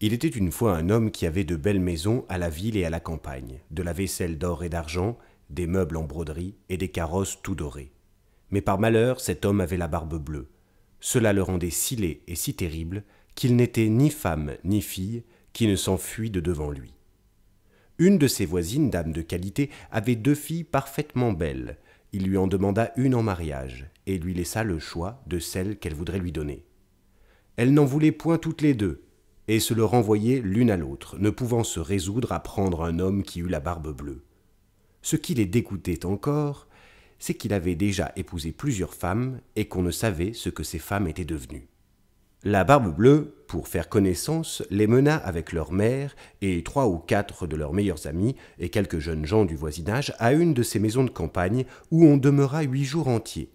Il était une fois un homme qui avait de belles maisons à la ville et à la campagne, de la vaisselle d'or et d'argent, des meubles en broderie et des carrosses tout dorés. Mais par malheur, cet homme avait la barbe bleue. Cela le rendait si laid et si terrible qu'il n'était ni femme ni fille qui ne s'enfuit de devant lui. Une de ses voisines, dame de qualité, avait deux filles parfaitement belles. Il lui en demanda une en mariage et lui laissa le choix de celle qu'elle voudrait lui donner. Elle n'en voulait point toutes les deux, et se le renvoyaient l'une à l'autre, ne pouvant se résoudre à prendre un homme qui eût la barbe bleue. Ce qui les dégoûtait encore, c'est qu'il avait déjà épousé plusieurs femmes et qu'on ne savait ce que ces femmes étaient devenues. La Barbe Bleue, pour faire connaissance, les mena avec leur mère et trois ou quatre de leurs meilleurs amis et quelques jeunes gens du voisinage à une de ces maisons de campagne où on demeura huit jours entiers.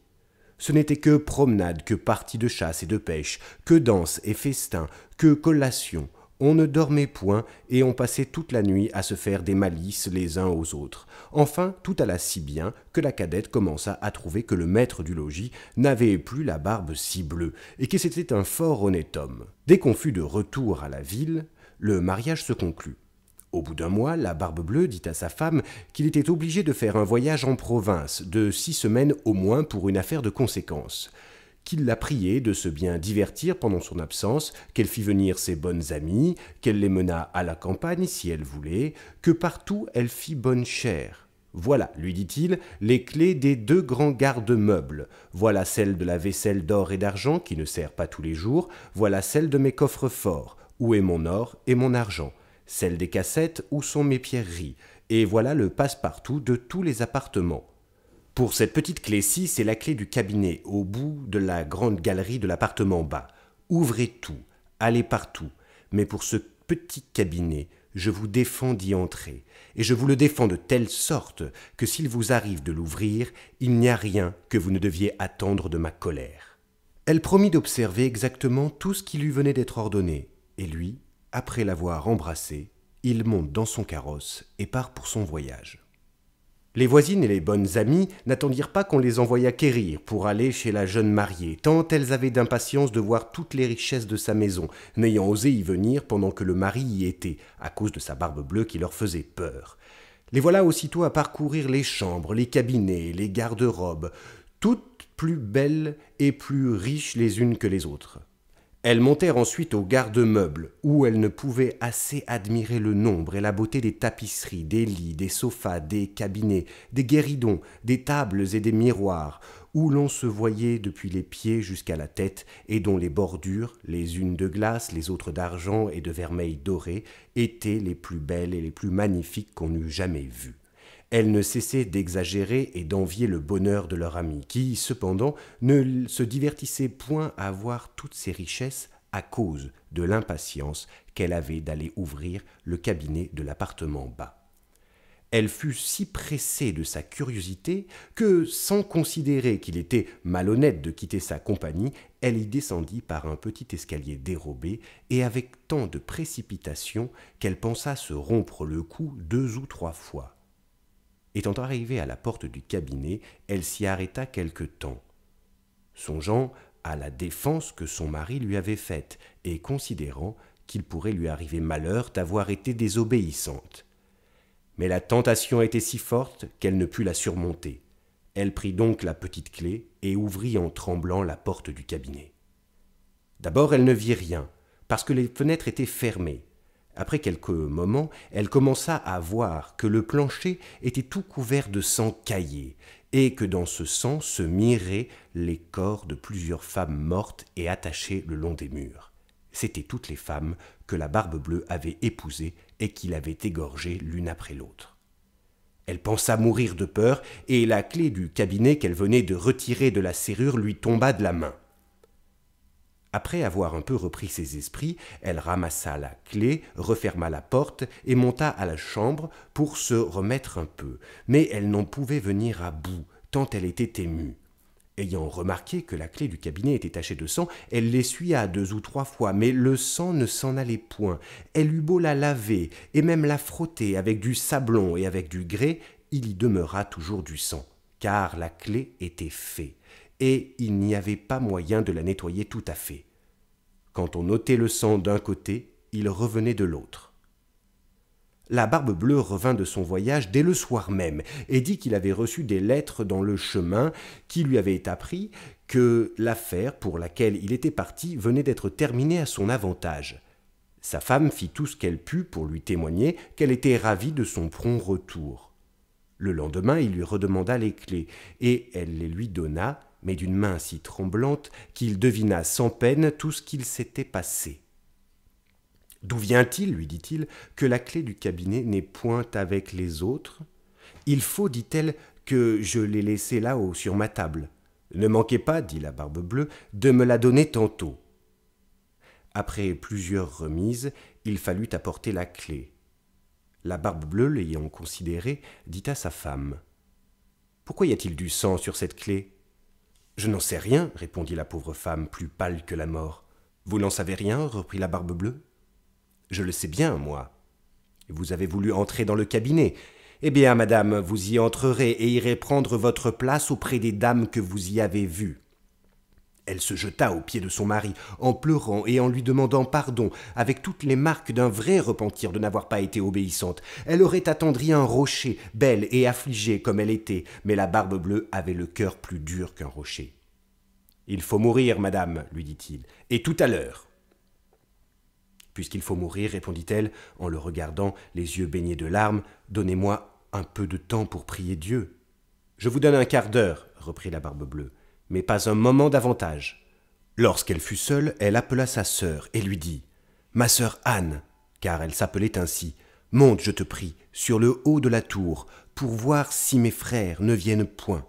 Ce n'était que promenade, que partie de chasse et de pêche, que danse et festins, que collation. On ne dormait point et on passait toute la nuit à se faire des malices les uns aux autres. Enfin, tout alla si bien que la cadette commença à trouver que le maître du logis n'avait plus la barbe si bleue et que c'était un fort honnête homme. Dès qu'on fut de retour à la ville, le mariage se conclut. Au bout d'un mois, la Barbe Bleue dit à sa femme qu'il était obligé de faire un voyage en province de six semaines au moins pour une affaire de conséquence, qu'il l'a priait de se bien divertir pendant son absence, qu'elle fit venir ses bonnes amies, qu'elle les mena à la campagne si elle voulait, que partout elle fit bonne chère. Voilà, lui dit-il, les clés des deux grands garde-meubles. Voilà celle de la vaisselle d'or et d'argent qui ne sert pas tous les jours. Voilà celle de mes coffres forts. Où est mon or et mon argent celle des cassettes où sont mes pierreries, et voilà le passe-partout de tous les appartements. Pour cette petite clé-ci, c'est la clé du cabinet, au bout de la grande galerie de l'appartement bas. Ouvrez tout, allez partout, mais pour ce petit cabinet, je vous défends d'y entrer, et je vous le défends de telle sorte que s'il vous arrive de l'ouvrir, il n'y a rien que vous ne deviez attendre de ma colère. Elle promit d'observer exactement tout ce qui lui venait d'être ordonné, et lui après l'avoir embrassé, il monte dans son carrosse et part pour son voyage. Les voisines et les bonnes amies n'attendirent pas qu'on les envoyât quérir pour aller chez la jeune mariée, tant elles avaient d'impatience de voir toutes les richesses de sa maison, n'ayant osé y venir pendant que le mari y était, à cause de sa barbe bleue qui leur faisait peur. Les voilà aussitôt à parcourir les chambres, les cabinets, les garde-robes, toutes plus belles et plus riches les unes que les autres. Elles montèrent ensuite au garde-meuble, où elles ne pouvaient assez admirer le nombre et la beauté des tapisseries, des lits, des sofas, des cabinets, des guéridons, des tables et des miroirs, où l'on se voyait depuis les pieds jusqu'à la tête, et dont les bordures, les unes de glace, les autres d'argent et de vermeil doré, étaient les plus belles et les plus magnifiques qu'on eût jamais vues. Elles ne cessait d'exagérer et d'envier le bonheur de leur ami, qui, cependant, ne se divertissait point à voir toutes ses richesses à cause de l'impatience qu'elle avait d'aller ouvrir le cabinet de l'appartement bas. Elle fut si pressée de sa curiosité que, sans considérer qu'il était malhonnête de quitter sa compagnie, elle y descendit par un petit escalier dérobé et avec tant de précipitation qu'elle pensa se rompre le cou deux ou trois fois. Étant arrivée à la porte du cabinet, elle s'y arrêta quelque temps, songeant à la défense que son mari lui avait faite et considérant qu'il pourrait lui arriver malheur d'avoir été désobéissante. Mais la tentation était si forte qu'elle ne put la surmonter. Elle prit donc la petite clé et ouvrit en tremblant la porte du cabinet. D'abord elle ne vit rien, parce que les fenêtres étaient fermées, après quelques moments, elle commença à voir que le plancher était tout couvert de sang caillé, et que dans ce sang se miraient les corps de plusieurs femmes mortes et attachées le long des murs. C'étaient toutes les femmes que la Barbe Bleue avait épousées et qu'il avait égorgées l'une après l'autre. Elle pensa mourir de peur, et la clé du cabinet qu'elle venait de retirer de la serrure lui tomba de la main. Après avoir un peu repris ses esprits, elle ramassa la clé, referma la porte et monta à la chambre pour se remettre un peu, mais elle n'en pouvait venir à bout, tant elle était émue. Ayant remarqué que la clé du cabinet était tachée de sang, elle l'essuya deux ou trois fois, mais le sang ne s'en allait point. Elle eut beau la laver, et même la frotter avec du sablon et avec du grès, il y demeura toujours du sang, car la clé était faite et il n'y avait pas moyen de la nettoyer tout à fait. Quand on ôtait le sang d'un côté, il revenait de l'autre. La Barbe Bleue revint de son voyage dès le soir même et dit qu'il avait reçu des lettres dans le chemin qui lui avaient appris que l'affaire pour laquelle il était parti venait d'être terminée à son avantage. Sa femme fit tout ce qu'elle put pour lui témoigner qu'elle était ravie de son prompt retour. Le lendemain, il lui redemanda les clés, et elle les lui donna, mais d'une main si tremblante qu'il devina sans peine tout ce qu'il s'était passé. D'où vient-il, lui dit-il, que la clé du cabinet n'est point avec les autres Il faut, dit-elle, que je l'ai laissée là-haut, sur ma table. Ne manquez pas, dit la barbe bleue, de me la donner tantôt. Après plusieurs remises, il fallut apporter la clé. La barbe bleue, l'ayant considérée, dit à sa femme Pourquoi y a-t-il du sang sur cette clé je n'en sais rien, répondit la pauvre femme, plus pâle que la mort. Vous n'en savez rien reprit la barbe bleue. Je le sais bien, moi. Vous avez voulu entrer dans le cabinet. Eh bien, madame, vous y entrerez et irez prendre votre place auprès des dames que vous y avez vues. Elle se jeta aux pieds de son mari, en pleurant et en lui demandant pardon, avec toutes les marques d'un vrai repentir de n'avoir pas été obéissante. Elle aurait attendri un rocher, belle et affligée comme elle était, mais la barbe bleue avait le cœur plus dur qu'un rocher. Il faut mourir, madame, lui dit-il, et tout à l'heure. Puisqu'il faut mourir, répondit-elle, en le regardant, les yeux baignés de larmes, donnez-moi un peu de temps pour prier Dieu. Je vous donne un quart d'heure, reprit la barbe bleue mais pas un moment davantage. Lorsqu'elle fut seule, elle appela sa sœur et lui dit Ma sœur Anne, car elle s'appelait ainsi, monte, je te prie, sur le haut de la tour, pour voir si mes frères ne viennent point.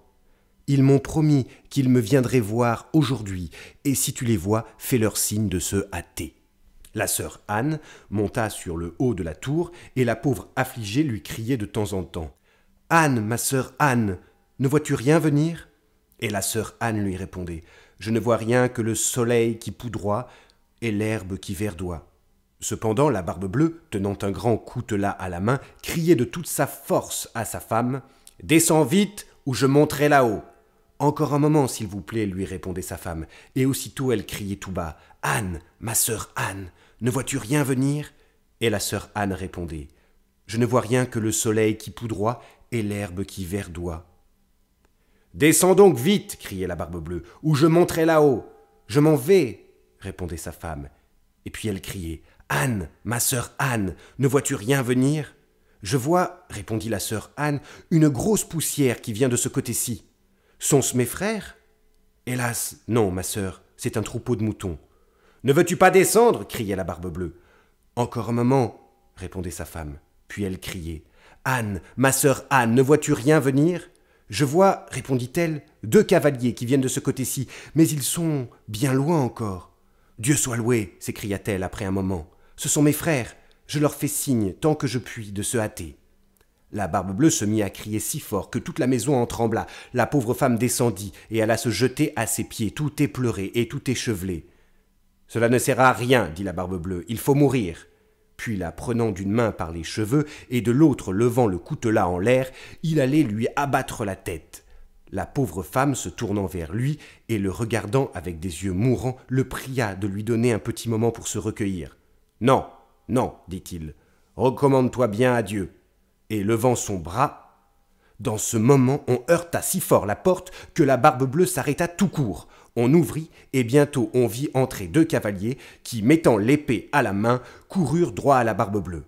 Ils m'ont promis qu'ils me viendraient voir aujourd'hui, et si tu les vois, fais-leur signe de se hâter. La sœur Anne monta sur le haut de la tour, et la pauvre affligée lui criait de temps en temps. Anne, ma sœur Anne, ne vois-tu rien venir et la sœur Anne lui répondait Je ne vois rien que le soleil qui poudroie et l'herbe qui verdoie. Cependant, la barbe bleue, tenant un grand coutelas à la main, criait de toute sa force à sa femme Descends vite ou je monterai là-haut. Encore un moment, s'il vous plaît, lui répondait sa femme, et aussitôt elle criait tout bas Anne, ma sœur Anne, ne vois-tu rien venir Et la sœur Anne répondait Je ne vois rien que le soleil qui poudroie et l'herbe qui verdoie. Descends donc vite, criait la barbe bleue, ou je monterai là-haut. Je m'en vais, répondait sa femme. Et puis elle criait. Anne, ma sœur Anne, ne vois-tu rien venir Je vois, répondit la sœur Anne, une grosse poussière qui vient de ce côté-ci. Sont-ce mes frères Hélas, non, ma sœur, c'est un troupeau de moutons. Ne veux-tu pas descendre criait la barbe bleue. Encore un moment, répondait sa femme. Puis elle criait. Anne, ma sœur Anne, ne vois-tu rien venir je vois, répondit-elle, deux cavaliers qui viennent de ce côté-ci, mais ils sont bien loin encore. Dieu soit loué, s'écria-t-elle après un moment. Ce sont mes frères. Je leur fais signe tant que je puis de se hâter. La barbe bleue se mit à crier si fort que toute la maison en trembla. La pauvre femme descendit et alla se jeter à ses pieds, tout épleurée et tout échevelée. Cela ne sert à rien, dit la barbe bleue, il faut mourir puis la prenant d'une main par les cheveux et de l'autre levant le coutelas en l'air, il allait lui abattre la tête. La pauvre femme, se tournant vers lui et le regardant avec des yeux mourants, le pria de lui donner un petit moment pour se recueillir. Non, non, dit-il, recommande-toi bien à Dieu. Et levant son bras, dans ce moment, on heurta si fort la porte que la barbe bleue s'arrêta tout court. On ouvrit, et bientôt on vit entrer deux cavaliers qui, mettant l'épée à la main, coururent droit à la barbe bleue.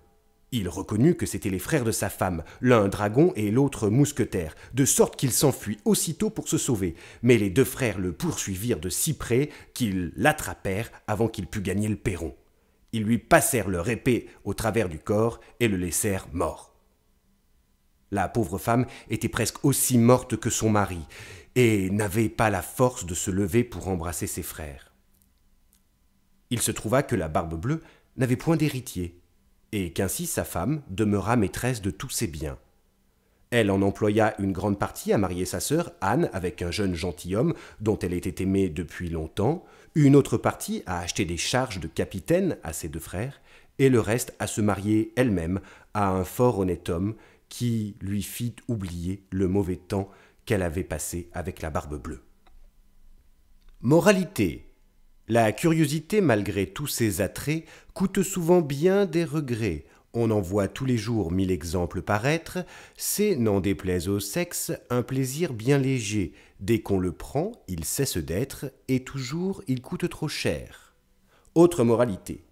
Il reconnut que c'étaient les frères de sa femme, l'un dragon et l'autre mousquetaire, de sorte qu'il s'enfuit aussitôt pour se sauver, mais les deux frères le poursuivirent de si près qu'ils l'attrapèrent avant qu'il pût gagner le perron. Ils lui passèrent leur épée au travers du corps et le laissèrent mort. La pauvre femme était presque aussi morte que son mari, et n'avait pas la force de se lever pour embrasser ses frères. Il se trouva que la Barbe Bleue n'avait point d'héritier, et qu'ainsi sa femme demeura maîtresse de tous ses biens. Elle en employa une grande partie à marier sa sœur Anne avec un jeune gentilhomme dont elle était aimée depuis longtemps, une autre partie à acheter des charges de capitaine à ses deux frères, et le reste à se marier elle-même à un fort honnête homme qui lui fit oublier le mauvais temps qu'elle avait passé avec la barbe bleue. Moralité. La curiosité, malgré tous ses attraits, coûte souvent bien des regrets. On en voit tous les jours mille exemples paraître. C'est, n'en déplaise au sexe, un plaisir bien léger. Dès qu'on le prend, il cesse d'être, et toujours il coûte trop cher. Autre moralité.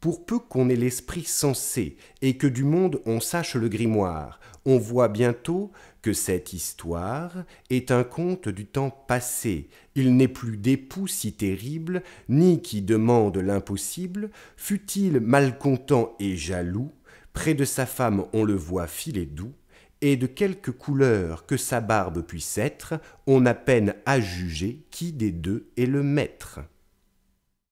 Pour peu qu'on ait l'esprit sensé et que du monde on sache le grimoire, on voit bientôt que cette histoire est un conte du temps passé. Il n'est plus d'époux si terrible, ni qui demande l'impossible, fût il malcontent et jaloux, près de sa femme on le voit filer doux, et de quelque couleur que sa barbe puisse être, on a peine à juger qui des deux est le maître.